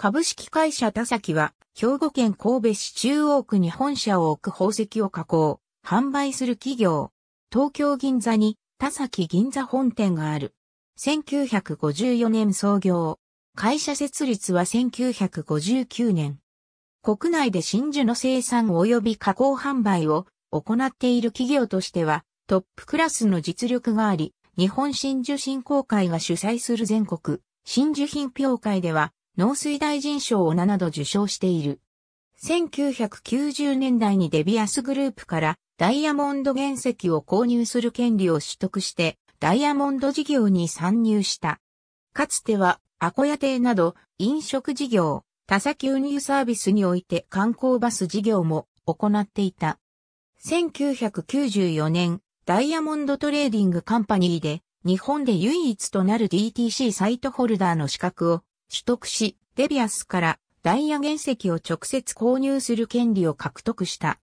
株式会社田崎は、兵庫県神戸市中央区に本社を置く宝石を加工、販売する企業。東京銀座に田崎銀座本店がある。1954年創業。会社設立は1959年。国内で真珠の生産及び加工販売を行っている企業としてはトップクラスの実力があり、日本真珠振興会が主催する全国真珠品評会では農水大臣賞を7度受賞している。1990年代にデビアスグループからダイヤモンド原石を購入する権利を取得してダイヤモンド事業に参入した。かつてはアコヤ亭など飲食事業、崎運輸入サービスにおいて観光バス事業も行っていた。1994年、ダイヤモンドトレーディングカンパニーで日本で唯一となる DTC サイトホルダーの資格を取得し、デビアスからダイヤ原石を直接購入する権利を獲得した。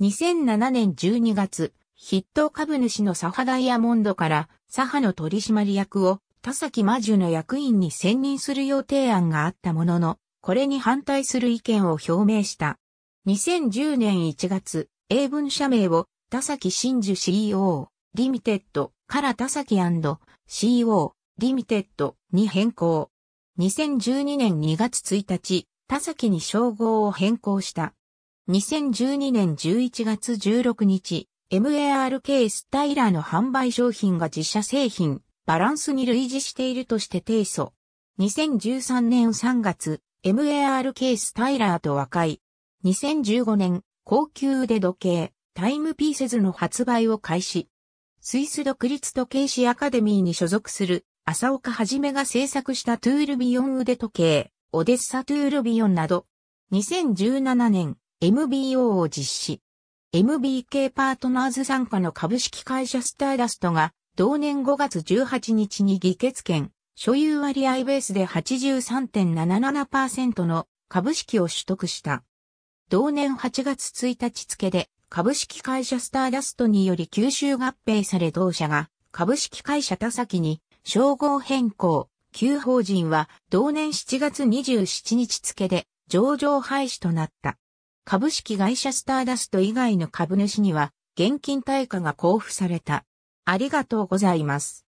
2007年12月、筆頭株主のサハダイヤモンドからサハの取締役を田崎魔女の役員に選任する予定案があったものの、これに反対する意見を表明した。2010年1月、英文社名を田崎真珠 CEO、リミテッドから田崎 &CO、リミテッドに変更。2012年2月1日、田崎に称号を変更した。2012年11月16日、MARK スタイラーの販売商品が自社製品、バランスに類似しているとして提訴。2013年3月、MARK スタイラーと和解。2015年、高級腕時計、タイムピーセズの発売を開始。スイス独立時計師アカデミーに所属する浅岡はじめが制作したトゥールビヨン腕時計、オデッサトゥールビヨンなど、2017年 MBO を実施。MBK パートナーズ参加の株式会社スターダストが、同年5月18日に議決権、所有割合ベースで83.77%の株式を取得した。同年8月1日付で、株式会社スターダストにより吸収合併され同社が、株式会社田崎に称号変更、旧法人は同年7月27日付で上場廃止となった。株式会社スターダスト以外の株主には現金対価が交付された。ありがとうございます。